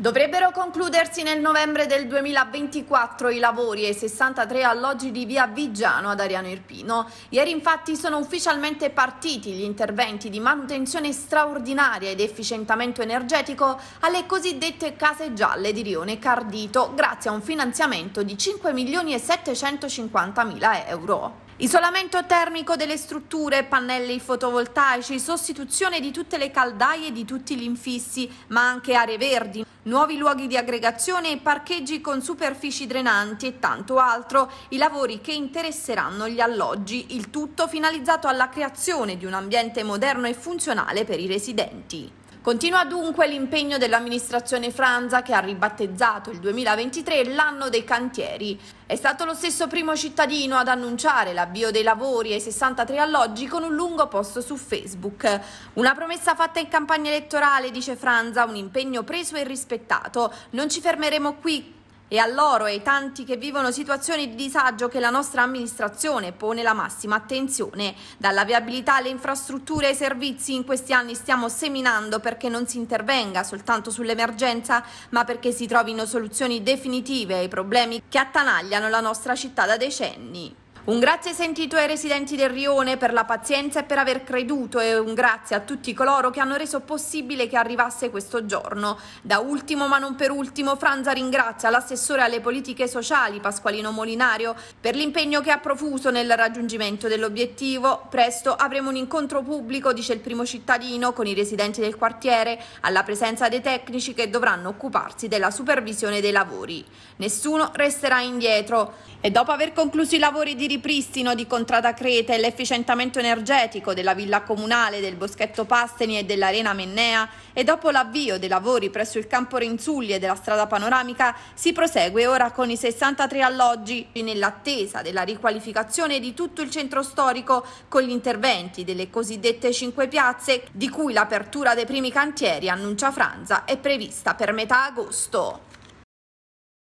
Dovrebbero concludersi nel novembre del 2024 i lavori ai 63 alloggi di via Vigiano ad Ariano Irpino. Ieri infatti sono ufficialmente partiti gli interventi di manutenzione straordinaria ed efficientamento energetico alle cosiddette case gialle di Rione Cardito grazie a un finanziamento di 5 milioni e 750 mila euro. Isolamento termico delle strutture, pannelli fotovoltaici, sostituzione di tutte le caldaie e di tutti gli infissi, ma anche aree verdi, nuovi luoghi di aggregazione e parcheggi con superfici drenanti e tanto altro, i lavori che interesseranno gli alloggi, il tutto finalizzato alla creazione di un ambiente moderno e funzionale per i residenti. Continua dunque l'impegno dell'amministrazione Franza che ha ribattezzato il 2023 l'anno dei cantieri. È stato lo stesso primo cittadino ad annunciare l'avvio dei lavori ai 63 alloggi con un lungo post su Facebook. Una promessa fatta in campagna elettorale, dice Franza, un impegno preso e rispettato. Non ci fermeremo qui, e a loro e ai tanti che vivono situazioni di disagio che la nostra amministrazione pone la massima attenzione. Dalla viabilità alle infrastrutture e ai servizi in questi anni stiamo seminando perché non si intervenga soltanto sull'emergenza, ma perché si trovino soluzioni definitive ai problemi che attanagliano la nostra città da decenni. Un grazie sentito ai residenti del Rione per la pazienza e per aver creduto e un grazie a tutti coloro che hanno reso possibile che arrivasse questo giorno. Da ultimo ma non per ultimo Franza ringrazia l'assessore alle politiche sociali Pasqualino Molinario per l'impegno che ha profuso nel raggiungimento dell'obiettivo. Presto avremo un incontro pubblico, dice il primo cittadino, con i residenti del quartiere, alla presenza dei tecnici che dovranno occuparsi della supervisione dei lavori. Nessuno resterà indietro e dopo aver concluso i lavori di ripresa ripristino di Contrada Creta e l'efficientamento energetico della villa comunale del Boschetto Pasteni e dell'Arena Mennea e dopo l'avvio dei lavori presso il campo Renzulli e della strada panoramica si prosegue ora con i 63 alloggi nell'attesa della riqualificazione di tutto il centro storico con gli interventi delle cosiddette cinque piazze di cui l'apertura dei primi cantieri annuncia Franza è prevista per metà agosto.